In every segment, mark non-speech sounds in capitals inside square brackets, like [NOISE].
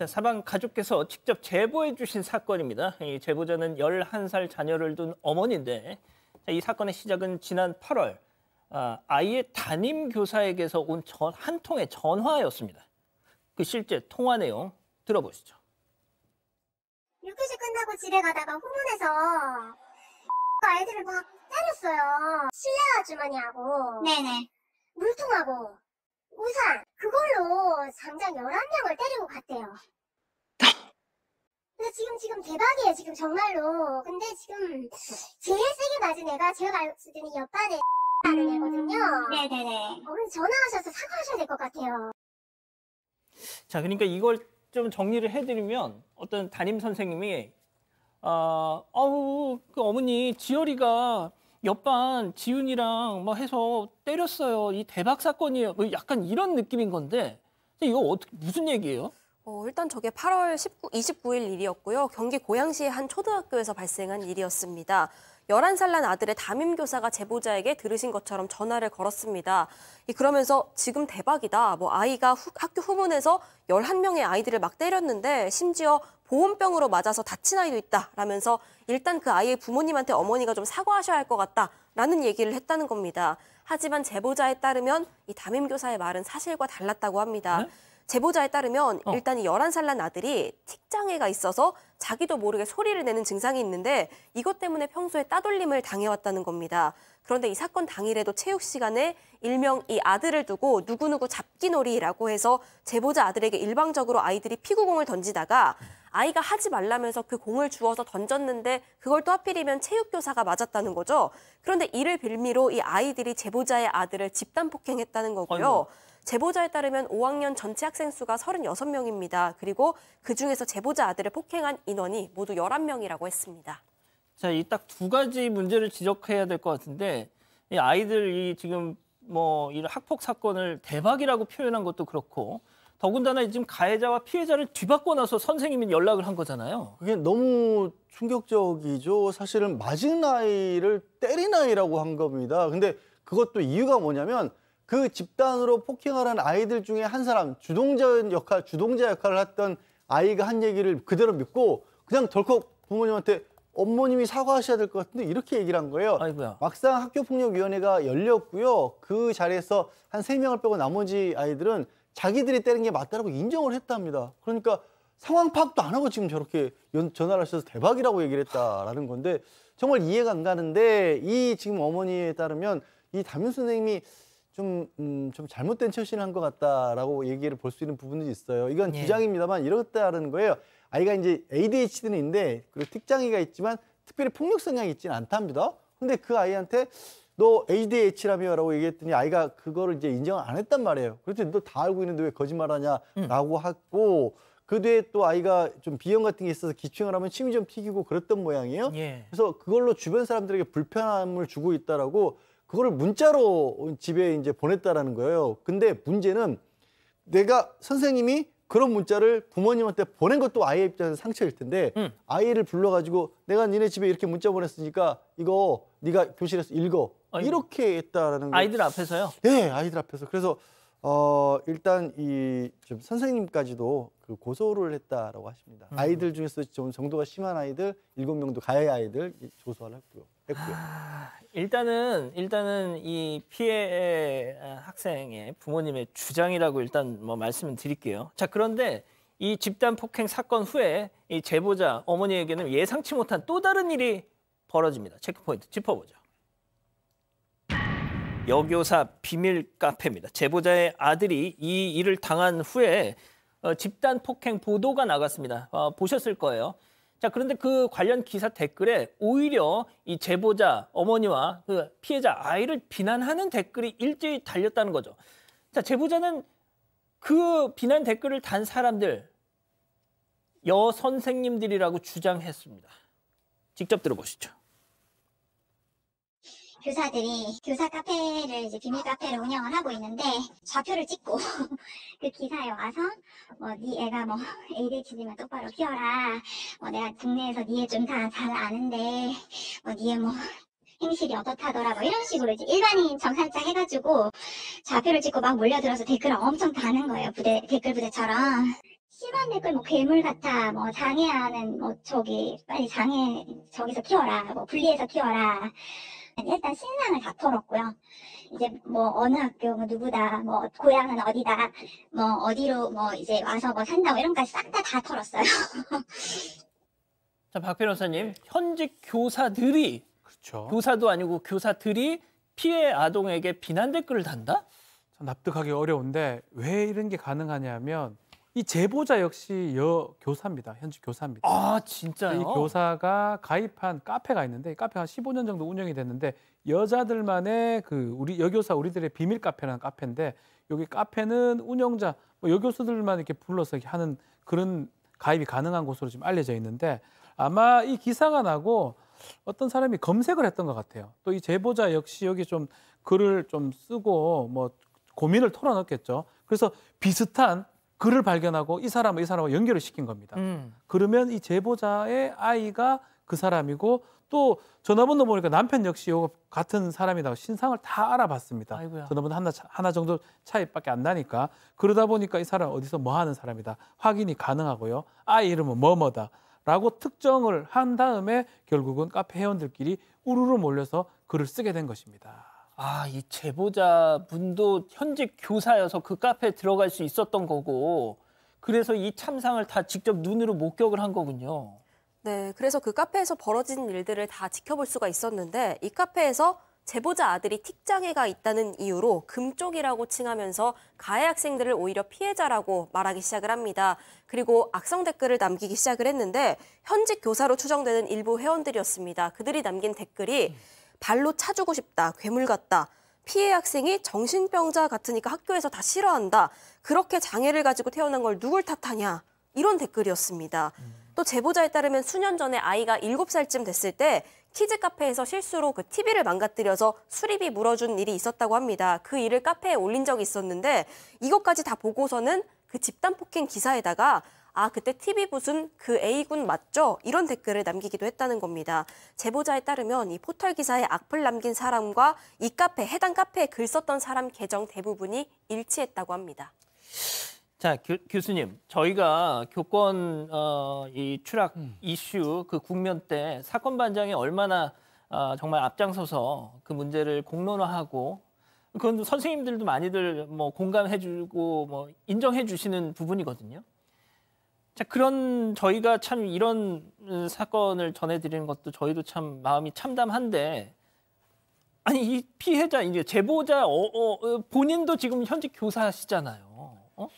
자, 사방 가족께서 직접 제보해 주신 사건입니다. 이 제보자는 11살 자녀를 둔 어머니인데 자, 이 사건의 시작은 지난 8월 아, 아이의 담임 교사에게서 온 한 통의 전화였습니다. 그 실제 통화 내용 들어보시죠. 6교시 끝나고 집에 가다가 후문에서 [LAUGHS] 아이들을 막 때렸어요. 실내 아주머니하고 네네. 물통하고 우산 그걸로 장장 11명을 때리고 갔대요. 근데 지금 지금 대박이에요 지금 정말로 근데 지금 제일 세게 맞은 애가 제가 알고 있는 옆반에 하는 [LAUGHS] 음. 애거든요 네네네 어, 그 전화하셔서 사과하셔야 될 것 같아요 자 그러니까 이걸 좀 정리를 해드리면 어떤 담임 선생님이 어, 아우 그 어머니 지열이가 옆반 지훈이랑 막 뭐 해서 때렸어요. 이 대박 사건이에요. 약간 이런 느낌인 건데 이거 어떻게 무슨 얘기예요? 어, 일단 저게 8월 19, 29일 일이었고요. 경기 고양시의 한 초등학교에서 발생한 일이었습니다. 11살 난 아들의 담임교사가 제보자에게 들으신 것처럼 전화를 걸었습니다. 그러면서 지금 대박이다. 뭐 아이가 후, 학교 후문에서 11명의 아이들을 막 때렸는데 심지어 보험병으로 맞아서 다친 아이도 있다라면서 일단 그 아이의 부모님한테 어머니가 좀 사과하셔야 할 것 같다라는 얘기를 했다는 겁니다. 하지만 제보자에 따르면 이 담임 교사의 말은 사실과 달랐다고 합니다. 네? 제보자에 따르면 어. 일단 이 11살 난 아들이 틱장애가 있어서 자기도 모르게 소리를 내는 증상이 있는데 이것 때문에 평소에 따돌림을 당해왔다는 겁니다. 그런데 이 사건 당일에도 체육 시간에 일명 이 아들을 두고 누구누구 잡기놀이라고 해서 제보자 아들에게 일방적으로 아이들이 피구공을 던지다가 아이가 하지 말라면서 그 공을 주워서 던졌는데 그걸 또 하필이면 체육교사가 맞았다는 거죠. 그런데 이를 빌미로 이 아이들이 제보자의 아들을 집단 폭행했다는 거고요. 아이고. 제보자에 따르면 5학년 전체 학생 수가 36명입니다. 그리고 그중에서 제보자 아들을 폭행한 인원이 모두 11명이라고 했습니다. 자, 이 딱 두 가지 문제를 지적해야 될 것 같은데 이 아이들이 지금 뭐 이런 학폭 사건을 대박이라고 표현한 것도 그렇고 더군다나 지금 가해자와 피해자를 뒤바꿔 나서 선생님이 연락을 한 거잖아요. 그게 너무 충격적이죠. 사실은 맞은 아이를 때린 아이라고 한 겁니다. 근데 그것도 이유가 뭐냐면 그 집단으로 폭행을한 아이들 중에 한 사람 주동자 역할 주동자 역할을 했던 아이가 한 얘기를 그대로 믿고 그냥 덜컥 부모님한테 어머님이 사과하셔야 될 것 같은데 이렇게 얘기를 한 거예요. 아이고야. 막상 학교폭력위원회가 열렸고요. 그 자리에서 한 세명을 빼고 나머지 아이들은 자기들이 때린 게 맞다라고 인정을 했답니다. 그러니까 상황 파악도 안 하고 지금 저렇게 연, 전화를 하셔서 대박이라고 얘기를 했다라는 건데 정말 이해가 안 가는데 이 지금 어머니에 따르면 이 담임 선생님이 좀, 음, 좀 잘못된 처신을 한 것 같다라고 얘기를 볼 수 있는 부분도 있어요. 이건 예. 주장입니다만 이렇다라는 거예요. 아이가 이제 ADHD는 있는데 그리고 특장애가 있지만 특별히 폭력 성향이 있지는 않답니다. 근데 그 아이한테 너 ADHD라며라고 얘기했더니 아이가 그거를 이제 인정을 안 했단 말이에요. 그랬더니 너 다 알고 있는데 왜 거짓말하냐라고 음. 하고 그 뒤에 또 아이가 좀 비형 같은 게 있어서 기침을 하면 침이 좀 튀기고 그랬던 모양이에요. 예. 그래서 그걸로 주변 사람들에게 불편함을 주고 있다라고 그거를 문자로 집에 이제 보냈다라는 거예요. 근데 문제는 내가 선생님이 그런 문자를 부모님한테 보낸 것도 아이 의 입장에서 상처일 텐데 음. 아이를 불러가지고 내가 니네 집에 이렇게 문자 보냈으니까 이거 네가 교실에서 읽어 아 이렇게 했다라는 아이들 거. 앞에서요? 네 아이들 앞에서 그래서 어 일단 이좀 선생님까지도 그 고소를 했다라고 하십니다. 음. 아이들 중에서 좀 정도가 심한 아이들 일곱 명도 가해 아이들 조소를 했고요. 했고요. 아, 일단은 일단은 이 피해 학생의 부모님의 주장이라고 일단 뭐 말씀을 드릴게요. 자 그런데 이 집단 폭행 사건 후에 이 제보자 어머니에게는 예상치 못한 또 다른 일이 벌어집니다. 체크포인트 짚어보죠. 여교사 비밀 카페입니다. 제보자의 아들이 이 일을 당한 후에 어, 집단 폭행 보도가 나갔습니다. 어, 보셨을 거예요. 자, 그런데 그 관련 기사 댓글에 오히려 이 제보자 어머니와 그 피해자 아이를 비난하는 댓글이 일제히 달렸다는 거죠. 자, 제보자는 그 비난 댓글을 단 사람들 여 선생님들이라고 주장했습니다. 직접 들어보시죠. 교사들이 교사 카페를 이제 비밀 카페를 운영을 하고 있는데 좌표를 찍고 [LAUGHS] 그 기사에 와서 뭐네 애가 뭐 ADHD면 똑바로 키워라 뭐 내가 국내에서 네 애 좀 다 잘 아는데 뭐네애뭐 네 뭐 행실이 어떻다더라 뭐 이런 식으로 이제 일반인 정산자 해가지고 좌표를 찍고 막 몰려들어서 댓글을 엄청 다는 거예요 부대 댓글 부대처럼 심한 댓글 뭐 괴물 같아 뭐 장애하는 뭐 저기 빨리 장애 저기서 키워라 뭐 분리해서 키워라 일단 신상을 다 털었고요. 이제 뭐 어느 학교 뭐 누구다 뭐 고향은 어디다 뭐 어디로 뭐 이제 와서 뭐 산다 뭐 이런 것까지 싹다다 털었어요. [LAUGHS] 자, 박 변호사님, 현직 교사들이 그렇죠. 교사도 아니고 교사들이 피해 아동에게 비난 댓글을 단다? 납득하기 어려운데 왜 이런 게 가능하냐면 이 제보자 역시 여 교사입니다. 현직 교사입니다. 아 진짜요? 이 교사가 가입한 카페가 있는데 카페 한 15년 정도 운영이 됐는데 여자들만의 그 우리 여교사 우리들의 비밀 카페라는 카페인데 여기 카페는 운영자 뭐 여교수들만 이렇게 불러서 이렇게 하는 그런 가입이 가능한 곳으로 지금 알려져 있는데 아마 이 기사가 나고 어떤 사람이 검색을 했던 것 같아요. 또 이 제보자 역시 여기 좀 글을 좀 쓰고 뭐 고민을 털어놨겠죠. 그래서 비슷한 그를 발견하고 이 사람을 이 사람과 연결을 시킨 겁니다. 음. 그러면 이 제보자의 아이가 그 사람이고 또 전화번호 보니까 남편 역시 요 같은 사람이다 신상을 다 알아봤습니다. 아이고야. 전화번호 하나 하나 정도 차이밖에 안 나니까 그러다 보니까 이 사람 어디서 뭐 하는 사람이다 확인이 가능하고요. 아이 이름은 뭐뭐다. 라고 특정을 한 다음에 결국은 카페 회원들끼리 우르르 몰려서 글을 쓰게 된 것입니다. 아, 이 제보자 분도 현직 교사여서 그 카페에 들어갈 수 있었던 거고 그래서 이 참상을 다 직접 눈으로 목격을 한 거군요. 네, 그래서 그 카페에서 벌어진 일들을 다 지켜볼 수가 있었는데 이 카페에서 제보자 아들이 틱장애가 있다는 이유로 금쪽이라고 칭하면서 가해 학생들을 오히려 피해자라고 말하기 시작을 합니다. 그리고 악성 댓글을 남기기 시작을 했는데 현직 교사로 추정되는 일부 회원들이었습니다. 그들이 남긴 댓글이 음. 발로 차주고 싶다, 괴물 같다, 피해 학생이 정신병자 같으니까 학교에서 다 싫어한다, 그렇게 장애를 가지고 태어난 걸 누굴 탓하냐, 이런 댓글이었습니다. 음. 또 제보자에 따르면 수년 전에 아이가 7살쯤 됐을 때 키즈 카페에서 실수로 그 TV를 망가뜨려서 수리비 물어준 일이 있었다고 합니다. 그 일을 카페에 올린 적이 있었는데 이것까지 다 보고서는 그 집단 폭행 기사에다가 아 그때 TV 부순 그 A군 맞죠? 이런 댓글을 남기기도 했다는 겁니다. 제보자에 따르면 이 포털 기사에 악플 남긴 사람과 이 카페 해당 카페에 글 썼던 사람 계정 대부분이 일치했다고 합니다. 자 교, 수님 저희가 교권 어, 이 추락 음. 이슈 그 국면 때 사건 반장이 얼마나 어, 정말 앞장서서 그 문제를 공론화하고 그건 선생님들도 많이들 뭐 공감해주고 뭐 인정해주시는 부분이거든요. 자, 그런 저희가 참 이런 음, 사건을 전해드리는 것도 저희도 참 마음이 참담한데 아니 이 피해자 이제 제보자 어, 어, 어, 본인도 지금 현직 교사시잖아요. 어?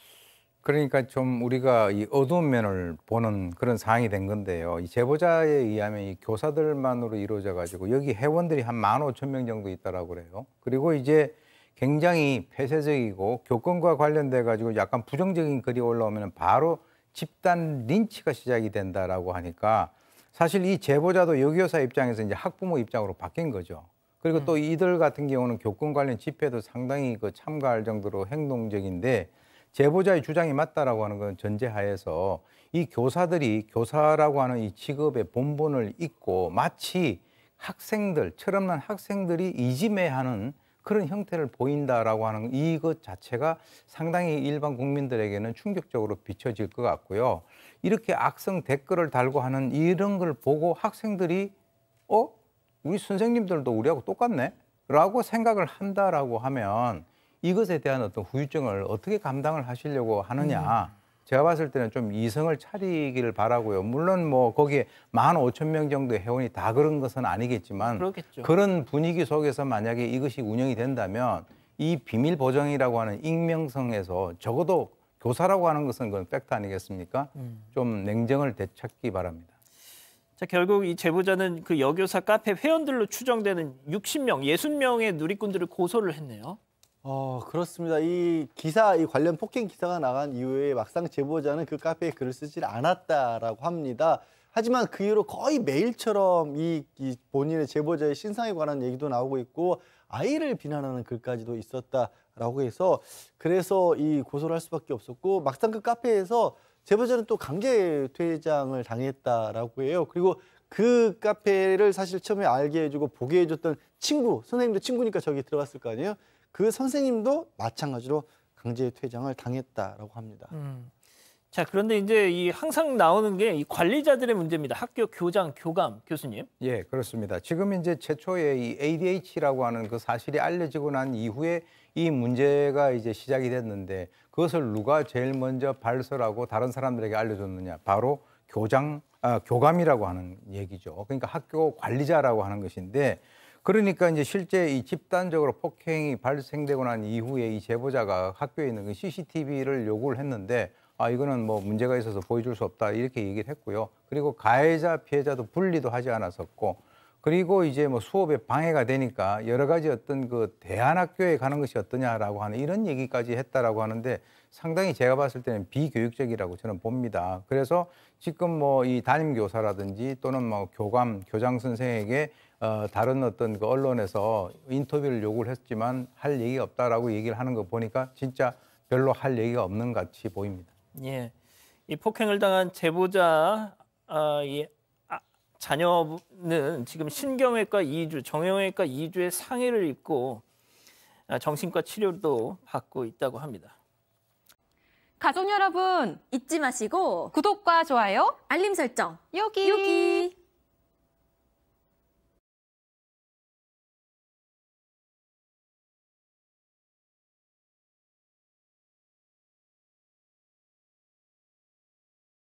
그러니까 좀 우리가 이 어두운 면을 보는 그런 상황이 된 건데요. 이 제보자에 의하면 이 교사들만으로 이루어져 가지고 여기 회원들이 한 만 오천 명 정도 있다라고 그래요. 그리고 이제 굉장히 폐쇄적이고 교권과 관련돼 가지고 약간 부정적인 글이 올라오면 바로 집단 린치가 시작이 된다라고 하니까 사실 이 제보자도 여교사 입장에서 이제 학부모 입장으로 바뀐 거죠. 그리고 음. 또 이들 같은 경우는 교권 관련 집회도 상당히 그 참가할 정도로 행동적인데 제보자의 주장이 맞다라고 하는 건 전제하에서 이 교사들이 교사라고 하는 이 직업의 본분을 잊고 마치 학생들, 철없는 학생들이 이지매하는 그런 형태를 보인다라고 하는 이것 자체가 상당히 일반 국민들에게는 충격적으로 비춰질 것 같고요. 이렇게 악성 댓글을 달고 하는 이런 걸 보고 학생들이 어? 우리 선생님들도 우리하고 똑같네? 라고 생각을 한다라고 하면 이것에 대한 어떤 후유증을 어떻게 감당을 하시려고 하느냐. 음. 제가 봤을 때는 좀 이성을 차리기를 바라고요. 물론 뭐 거기에 만 오천 명 정도의 회원이 다 그런 것은 아니겠지만 그렇겠죠. 그런 분위기 속에서 만약에 이것이 운영이 된다면 이 비밀 보장이라고 하는 익명성에서 적어도 교사라고 하는 것은 그건 팩트 아니겠습니까? 음. 좀 냉정을 되찾기 바랍니다. 자, 결국 이 제보자는 그 여교사 카페 회원들로 추정되는 60명, 60명의 누리꾼들을 고소를 했네요. 어 그렇습니다. 이 기사 이 관련 폭행 기사가 나간 이후에 막상 제보자는 그 카페에 글을 쓰질 않았다라고 합니다. 하지만 그 이후로 거의 매일처럼 이, 이 본인의 제보자의 신상에 관한 얘기도 나오고 있고 아이를 비난하는 글까지도 있었다라고 해서 그래서 이 고소를 할 수밖에 없었고 막상 그 카페에서 제보자는 또 강제 퇴장을 당했다라고 해요. 그리고 그 카페를 사실 처음에 알게 해주고 보게 해줬던 친구, 선생님도 친구니까 저기 들어갔을 거 아니에요? 그 선생님도 마찬가지로 강제 퇴장을 당했다라고 합니다. 음. 자 그런데 이제 이 항상 나오는 게 이 관리자들의 문제입니다. 학교 교장, 교감, 교수님. 예, 그렇습니다. 지금 이제 최초에 이 ADH라고 하는 그 사실이 알려지고 난 이후에 이 문제가 이제 시작이 됐는데 그것을 누가 제일 먼저 발설하고 다른 사람들에게 알려줬느냐? 바로 교장, 아, 교감이라고 하는 얘기죠. 그러니까 학교 관리자라고 하는 것인데 그러니까 이제 실제 이 집단적으로 폭행이 발생되고 난 이후에 이 제보자가 학교에 있는 그 CCTV를 요구를 했는데 아 이거는 뭐 문제가 있어서 보여줄 수 없다 이렇게 얘기를 했고요. 그리고 가해자 피해자도 분리도 하지 않았었고 그리고 이제 뭐 수업에 방해가 되니까 여러 가지 어떤 그 대안학교에 가는 것이 어떠냐라고 하는 이런 얘기까지 했다라고 하는데 상당히 제가 봤을 때는 비교육적이라고 저는 봅니다. 그래서 지금 뭐 이 담임 교사라든지 또는 뭐 교감, 교장 선생에게 어, 다른 어떤 그 언론에서 인터뷰를 요구를 했지만 할얘기 없다라고 얘기를 하는 거 보니까 진짜 별로 할 얘기가 없는 같이 보입니다. 예. 이 폭행을 당한 제보자 아, 이 아, 자녀는 지금 신경외과 2주, 정형외과 2주의 상해를 입고 아, 정신과 치료도 받고 있다고 합니다. 가족 여러분 잊지 마시고 구독과 좋아요, 알림 설정 여기 여기.